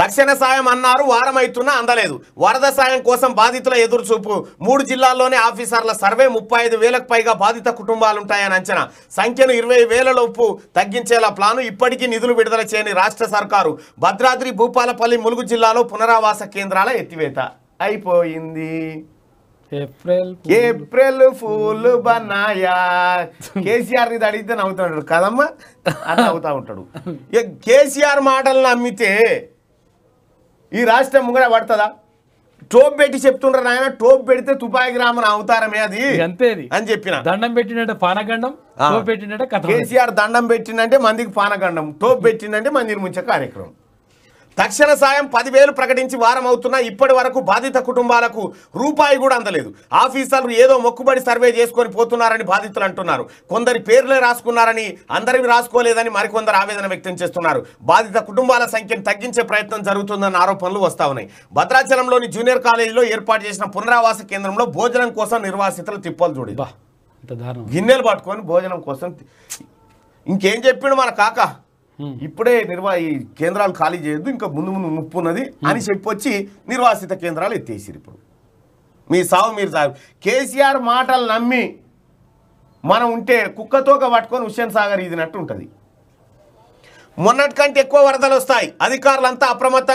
తక్షణ సాయం అన్నారు వారమైతున్నా అందలేదు వరద సాయం కోసం బాధితుల ఎదురుచూపు మూడు జిల్లాల్లోనే ఆఫీసర్ల సర్వే ముప్పై ఐదు వేలకు పైగా బాధిత కుటుంబాలుంటాయని అంచనా సంఖ్యను ఇరవై వేలలోపు తగ్గించేలా ప్లాను ఇప్పటికీ నిధులు విడుదల చేయని రాష్ట్ర సర్కారు భద్రాద్రి భూపాలపల్లి ములుగు జిల్లాలో పునరావాస కేంద్రాల ఎత్తివేత అయిపోయింది ఏప్రిల్ ఏప్రిల్ ఫూల్ బనాయా కేసీఆర్ ఇది అడిగితే నవ్వుతాడు కదమ్మా అని నవ్వుతా ఉంటాడు కేసీఆర్ మాటలు నమ్మితే ఈ రాష్ట్రం ముంగడ పడుతుందా టోప్ పెట్టి చెప్తుండ్రు ఆయన టోప్ పెడితే తుపాయి గ్రామం అవతారమే అది అంతేది అని చెప్పిన దండం పెట్టినట్టే పానగండం టోప్ పెట్టినట్టే కేసీఆర్ దండం పెట్టిందంటే మందికి పానగండం టోప్ పెట్టిందంటే మందిని ముంచే కార్యక్రమం తక్షణ సాయం పదివేలు ప్రకటించి వారం అవుతున్నా ఇప్పటి వరకు బాధిత కుటుంబాలకు రూపాయి కూడా అందలేదు ఆఫీసర్లు ఏదో మొక్కుబడి సర్వే చేసుకొని పోతున్నారని బాధితులు అంటున్నారు కొందరి పేర్లే రాసుకున్నారని అందరివి రాసుకోలేదని మరికొందరు ఆవేదన వ్యక్తం చేస్తున్నారు బాధిత కుటుంబాల సంఖ్యను తగ్గించే ప్రయత్నం జరుగుతుందన్న ఆరోపణలు వస్తా ఉన్నాయి భద్రాచలంలోని జూనియర్ కాలేజీలో ఏర్పాటు చేసిన పునరావాస కేంద్రంలో భోజనం కోసం నిర్వాసితులు తిప్పలు చూడి గిన్నెలు పట్టుకొని భోజనం కోసం ఇంకేం చెప్పిండు మన కాకా ఇప్పుడే నిర్వా ఈ కేంద్రాలు ఖాళీ చేయొద్దు ఇంకా ముందు ముందు ముప్పు ఉన్నది అని చెప్పి వచ్చి నిర్వాసిత కేంద్రాలు ఎత్తేసి ఇప్పుడు మీ సాగు మీరు సాగు కేసీఆర్ మాటలు నమ్మి మనం ఉంటే కుక్కతోక పట్టుకొని హుస్సేన్ సాగర్ ఇదినట్టు ఉంటుంది కంటే ఎక్కువ వరదలు వస్తాయి అధికారులంతా అప్రమత్త